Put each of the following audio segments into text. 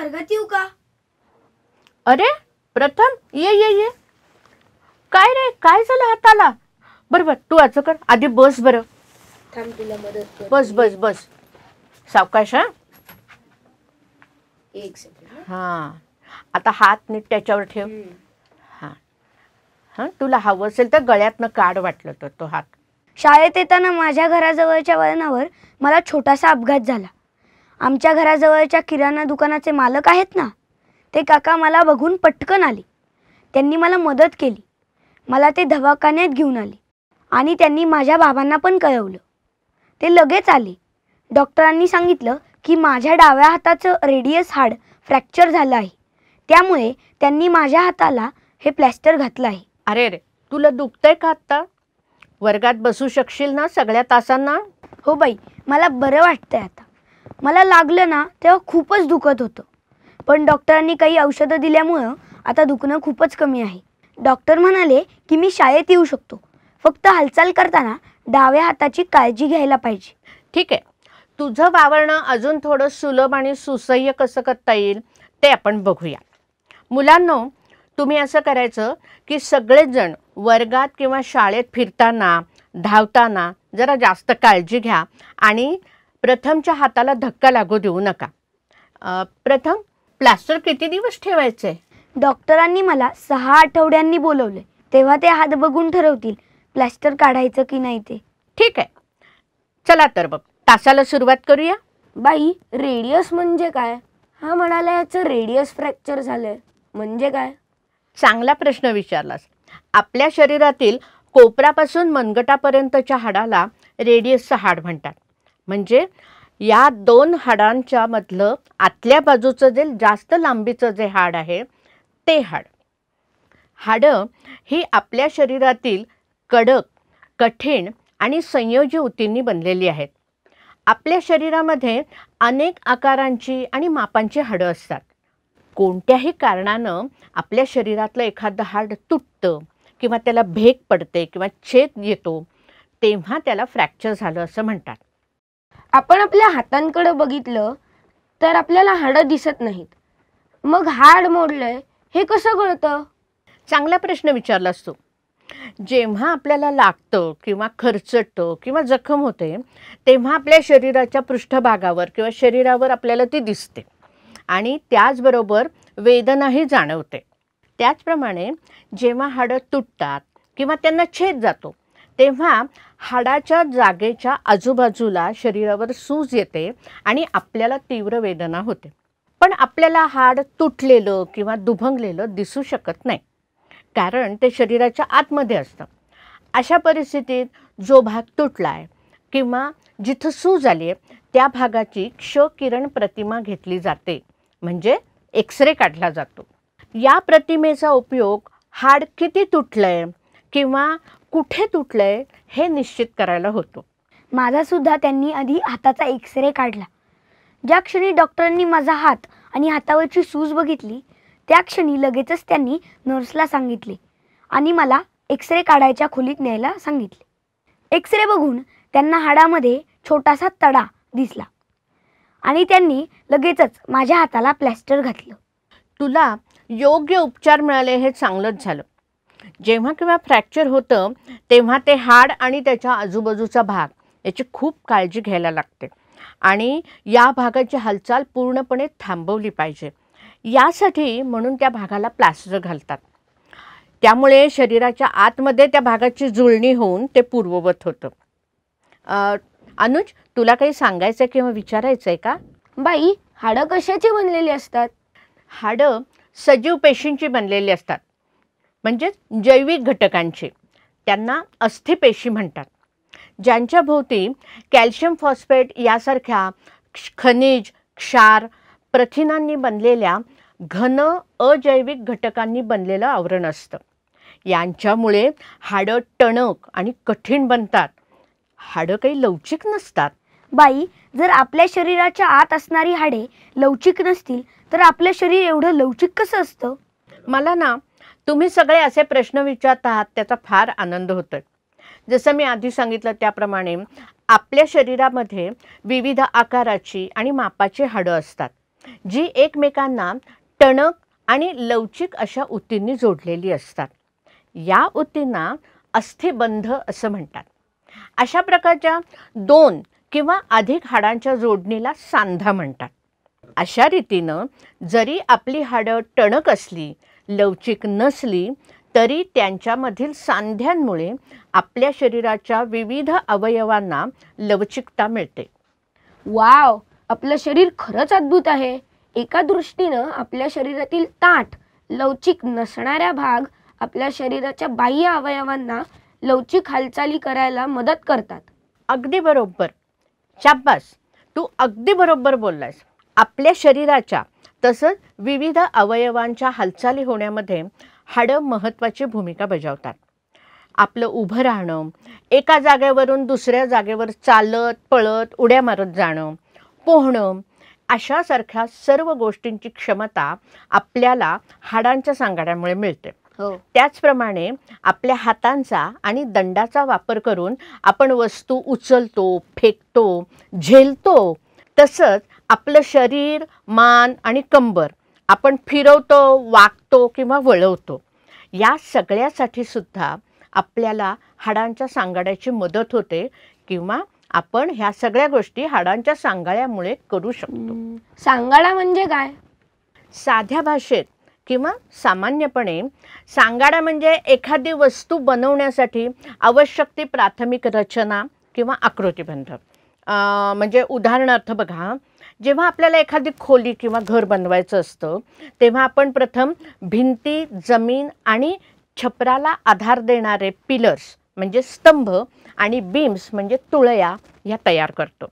वर्गात येऊ का अरे प्रथम ये ये ये काय रे काय झालं हाताला बरोबर तू असं कर आधी बस बर थांब तुला मदत बस बस बस सावकाश हा एक हा. आता हात नीट त्याच्यावर ठेव हा हा तुला हवं असेल तर गळ्यातनं काढ वाटलं तर तो हात शाळेत येताना माझ्या घराजवळच्या वळणावर मला छोटासा अपघात झाला आमच्या घराजवळच्या किराणा दुकानाचे मालक आहेत ना ते काका मला बघून पटकन आले त्यांनी मला मदत केली मला ते दवाखान्यात घेऊन आले आणि त्यांनी माझ्या बाबांना पण कळवलं ते लगेच आले डॉक्टरांनी सांगितलं की माझ्या डाव्या हाताचं रेडियस हाड फ्रॅक्चर झालं आहे त्यामुळे त्यांनी माझ्या हाताला हे प्लॅस्टर घातलं आहे अरे रे तुला दुखतंय का आत्ता वर्गात बसू शकशील ना सगळ्या तासांना हो बाई मला बरं वाटतंय आता मला लागलं ना तेव्हा खूपच दुखत होतं पण डॉक्टरांनी काही औषधं दिल्यामुळं आता दुखणं खूपच कमी आहे डॉक्टर म्हणाले की मी शाळेत येऊ शकतो फक्त हालचाल करताना डाव्या हाताची काळजी घ्यायला पाहिजे ठीक आहे तुझं वावरणं अजून थोडं सुलभ आणि सुसह्य कसं करता येईल ते आपण बघूया मुलांनो तुम्ही असं करायचं की सगळेजण वर्गात किंवा शाळेत फिरताना धावताना जरा जास्त काळजी घ्या आणि प्रथमच्या हाताला धक्का लागू देऊ नका प्रथम प्लास्टर किती दिवस ठेवायचे आहे डॉक्टरांनी मला सहा आठवड्यांनी बोलवले तेव्हा ते हात बघून ठरवतील प्लास्टर काढायचं की नाही ते ठीक आहे चला तर बघ तासाला सुरुवात करूया बाई रेडियस म्हणजे काय हा म्हणाला याचं रेडियस फ्रॅक्चर झालंय म्हणजे काय चांगला प्रश्न विचारलास आपल्या शरीरातील कोपरापासून मनगटापर्यंतच्या हाडाला रेडियसचं हाड म्हणतात म्हणजे या दोन हाडांच्या मधलं आतल्या बाजूचं जे जास्त लांबीचं जे हाड आहे ते हाड हाडं ही आपल्या शरीरातील कडक कठीण आणि संयोजी ऊतींनी बनलेली आहेत आपल्या शरीरामध्ये अनेक आकारांची आणि मापांची हाडं असतात कोणत्याही कारणानं आपल्या शरीरातलं एखादं हाड तुटतं किंवा त्याला भेग पडते किंवा छेद येतो तेव्हा त्याला फ्रॅक्चर झालं असं म्हणतात आपण आपल्या हातांकडं बघितलं तर आपल्याला हाडं दिसत नाहीत मग हाड मोडलंय हे कसं कळतं चांगला प्रश्न विचारला असतो जेव्हा आपल्याला लागतं किंवा खर्चटतं किंवा जखम होते तेव्हा आपल्या शरीराच्या पृष्ठभागावर किंवा शरीरावर आपल्याला ती दिसते आणि त्याचबरोबर वेदनाही जाणवते त्याचप्रमाणे जेव्हा हाडं तुटतात किंवा त्यांना छेद जातो तेव्हा हाडाच्या जागेच्या आजूबाजूला शरीरावर सूज येते आणि आपल्याला तीव्र वेदना होते पण आपल्याला हाड तुटलेलं किंवा दुभंगलेलं दिसू शकत नाही कारण ते शरीराच्या आतमध्ये असतं अशा परिस्थितीत जो भाग तुटला आहे किंवा जिथं सूज आली आहे त्या भागाची क्ष किरण प्रतिमा घेतली जाते म्हणजे एक्सरे काढला जातो या प्रतिमेचा उपयोग हाड किती तुटलं आहे किंवा कुठे तुटलंय हे निश्चित करायला होतो माझासुद्धा त्यांनी आधी हाताचा एक्सरे काढला ज्या क्षणी डॉक्टरांनी माझा हात आणि हातावरची सूज बघितली त्या क्षणी लगेचच त्यांनी नर्सला सांगितले आणि मला एक्सरे काढायच्या खोलीत न्यायला सांगितले एक्सरे बघून त्यांना हाडामध्ये छोटासा तडा दिसला आणि त्यांनी लगेचच माझ्या हाताला प्लॅस्टर घातलं तुला योग्य उपचार मिळाले हे चांगलंच झालं जेव्हा किंवा फ्रॅक्चर होतं तेव्हा ते हाड आणि त्याच्या आजूबाजूचा भाग याची खूप काळजी घ्यायला लागते आणि या भागाची हालचाल पूर्णपणे थांबवली पाहिजे यासाठी म्हणून त्या भागाला प्लास्टर घालतात त्यामुळे शरीराच्या आतमध्ये त्या भागाची जुळणी होऊन ते पूर्ववत होतं अनुज तुला काही सांगायचं आहे किंवा विचारायचं आहे का बाई हाडं कशाची बनलेली असतात हाडं सजीव पेशींची बनलेली असतात म्हणजेच जैविक घटकांचे त्यांना अस्थिपेशी म्हणतात ज्यांच्या भोवती कॅल्शियम फॉस्फेट यासारख्या खनिज क्षार प्रथिनांनी बनलेल्या घन अजैविक घटकांनी बनलेलं आवरण असतं यांच्यामुळे हाडं टणक आणि कठीण बनतात हाडं काही लवचिक नसतात बाई जर आपल्या शरीराच्या आत असणारी हाडे लवचिक नसतील तर आपलं शरीर एवढं लवचिक कसं असतं मला ना तुम्ही सगळे असे प्रश्न विचारत आहात त्याचा फार आनंद होतो जसं मी आधी सांगितलं त्याप्रमाणे आपल्या शरीरामध्ये विविध आकाराची आणि मापाची हाडं असतात जी एकमेकांना टणक आणि लवचिक अशा ऊतींनी जोडलेली असतात या ऊतींना अस्थिबंध असं म्हणतात अशा प्रकारच्या दोन किंवा अधिक हाडांच्या जोडणीला सांधा म्हणतात अशा रीतीनं जरी आपली हाडं टणक असली लवचिक नसली तरी त्यांच्यामधील सांध्यांमुळे आपल्या शरीराच्या विविध अवयवांना लवचिकता मिळते वाव आपलं शरीर खरंच अद्भुत आहे एका दृष्टीनं आपल्या शरीरातील ताठ लवचिक नसणाऱ्या भाग आपल्या शरीराच्या बाह्य अवयवांना लवचिक हालचाली करायला मदत करतात अगदी बरोबर शाब्बास तू अगदी बरोबर बोललास आपल्या शरीराच्या तसंच विविध अवयवांच्या हालचाली होण्यामध्ये हाडं महत्त्वाची भूमिका बजावतात आपलं उभं राहणं एका जागेवरून दुसऱ्या जागेवर चालत पळत उड्या मारत जाणं पोहणं अशासारख्या सर्व गोष्टींची क्षमता आपल्याला हाडांच्या सांगाड्यामुळे मिळते हो त्याचप्रमाणे आपल्या हातांचा आणि दंडाचा वापर करून आपण वस्तू उचलतो फेकतो झेलतो तसंच आपलं शरीर मान आणि कंबर आपण फिरवतो वागतो किंवा वळवतो या सगळ्यासाठी सुद्धा आपल्याला हाडांच्या सांगाड्याची मदत होते किंवा आपण ह्या सगळ्या गोष्टी हाडांच्या सांगाड्यामुळे करू शकतो सांगाडा म्हणजे काय साध्या भाषेत किंवा सामान्यपणे सांगाडा म्हणजे एखादी वस्तू बनवण्यासाठी आवश्यक ती प्राथमिक रचना किंवा आकृतीबंध म्हणजे उदाहरणार्थ बघा जेव्हा आपल्याला एखादी खोली किंवा घर बनवायचं असतं तेव्हा आपण प्रथम भिंती जमीन आणि छपराला आधार देणारे पिलर्स म्हणजे स्तंभ आणि बीम्स म्हणजे तुळया ह्या तयार करतो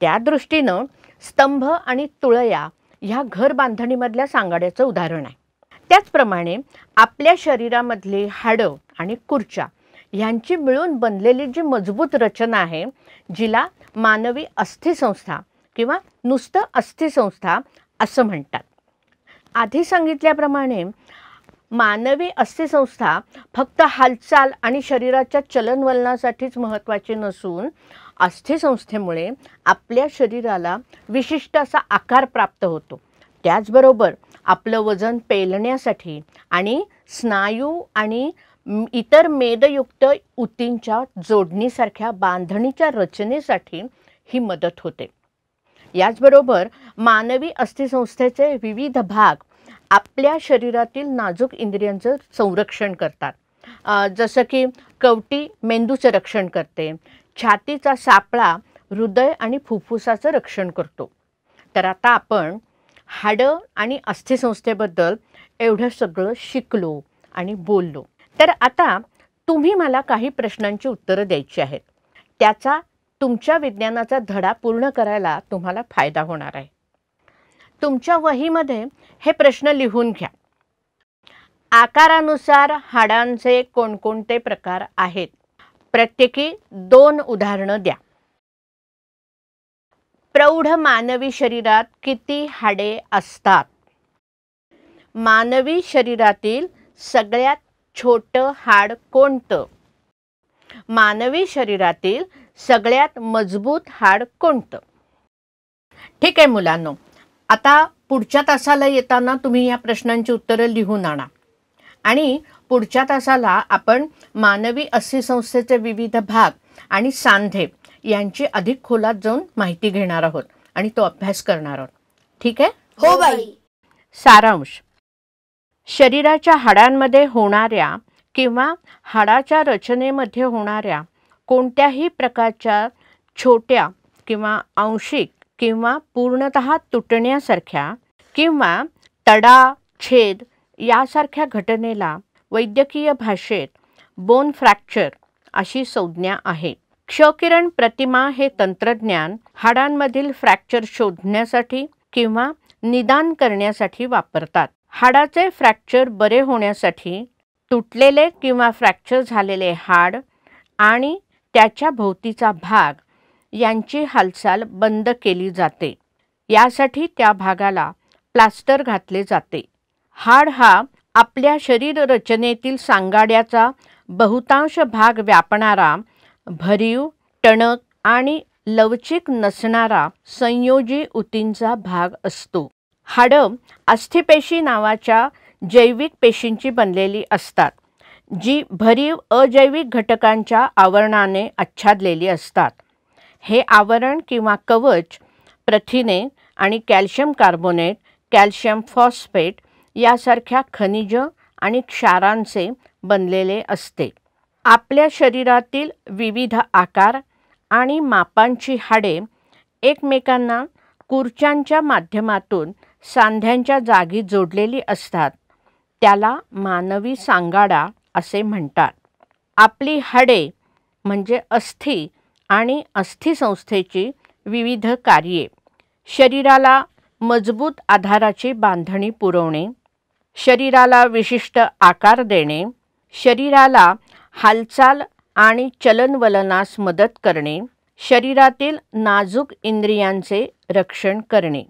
त्या दृष्टीनं स्तंभ आणि तुळया ह्या घर बांधणीमधल्या सांगाड्याचं उदाहरण आहे त्याचप्रमाणे आपल्या शरीरामधली हाडं आणि कुर्च्या ह्यांची मिळून बनलेली जी मजबूत रचना आहे जिला मानवी अस्थिसंस्था किंवा नुसतं अस्थिसंस्था असं म्हणतात आधी सांगितल्याप्रमाणे मानवी अस्थिसंस्था फक्त हालचाल आणि शरीराच्या चलनवलनासाठीच महत्त्वाची नसून अस्थिसंस्थेमुळे आपल्या शरीराला विशिष्ट असा आकार प्राप्त होतो त्याचबरोबर आपलं वजन पेलण्यासाठी आणि स्नायू आणि इतर मेदयुक्त ऊतींच्या जोडणीसारख्या बांधणीच्या रचनेसाठी ही मदत होते याचबरोबर मानवी अस्थिसंस्थेचे विविध भाग आपल्या शरीरातील नाजूक इंद्रियांचं संरक्षण करतात जसं की कवटी मेंदूचं रक्षण करते छातीचा सापळा हृदय आणि फुफ्फुसाचं रक्षण करतो तर आता आपण हाडं आणि अस्थिसंस्थेबद्दल एवढं सगळं शिकलो आणि बोललो तर आता तुम्ही मला काही प्रश्नांची उत्तरं द्यायची आहेत त्याचा तुमच्या विज्ञानाचा धडा पूर्ण करायला तुम्हाला फायदा होणार आहे तुमच्या वहीमध्ये हे प्रश्न लिहून घ्या आकारानुसार हाडांचे कोणकोणते प्रकार आहेत प्रत्येकी दोन उदाहरणं द्या प्रौढ मानवी शरीरात किती हाडे असतात मानवी शरीरातील सगळ्यात छोट हाड कोणतं मानवी शरीरातील सगळ्यात मजबूत हाड कोणतं ठीक आहे मुलांनो आता पुढच्या तासाला येताना तुम्ही या प्रश्नांची उत्तरं लिहून आणा आणि पुढच्या तासाला आपण मानवी अस्थि संस्थेचे विविध भाग आणि सांधे यांची अधिक खोलात जाऊन माहिती घेणार आहोत आणि तो अभ्यास करणार आहोत ठीक आहे हो बाई सारांश शरीराच्या हाडांमध्ये होणाऱ्या किंवा हाडाच्या रचनेमध्ये होणाऱ्या कोणत्याही प्रकारच्या छोट्या किंवा आंशिक किंवा पूर्णत तुटण्यासारख्या किंवा तडा छेद यासारख्या घटनेला वैद्यकीय भाषेत बोन फ्रॅक्चर अशी संज्ञा आहे क्षकिरण प्रतिमा हे तंत्रज्ञान हाडांमधील फ्रॅक्चर शोधण्यासाठी किंवा निदान करण्यासाठी वापरतात हाडाचे फ्रॅक्चर बरे होण्यासाठी तुटलेले किंवा फ्रॅक्चर झालेले हाड आणि त्याच्या भोवतीचा भाग यांची हालचाल बंद केली जाते यासाठी त्या भागाला प्लास्टर घातले जाते हाड हा आपल्या शरीर रचनेतील सांगाड्याचा बहुतांश भाग व्यापणारा भरीव टणक आणि लवचिक नसणारा संयोजी ऊतींचा भाग असतो हाडं अस्थिपेशी नावाच्या जैविक पेशींची बनलेली असतात जी भरीव अजैविक घटकांच्या आवरणाने आच्छादलेली असतात हे आवरण किंवा कवच प्रथिने आणि कॅल्शियम कार्बोनेट कॅल्शियम फॉस्फेट यासारख्या खनिज आणि क्षारांचे बनलेले असते आपल्या शरीरातील विविध आकार आणि मापांची हाडे एकमेकांना कुर्च्यांच्या माध्यमातून सांध्यांच्या जागी जोडलेली असतात त्याला मानवी सांगाडा असे म्हणतात आपली हाडे म्हणजे अस्थि आणि अस्थिसंस्थेची विविध कार्ये शरीराला मजबूत आधाराची बांधणी पुरवणे शरीराला विशिष्ट आकार देणे शरीराला हालचाल आणि चलनवलनास मदत करणे शरीरातील नाजूक इंद्रियांचे रक्षण करणे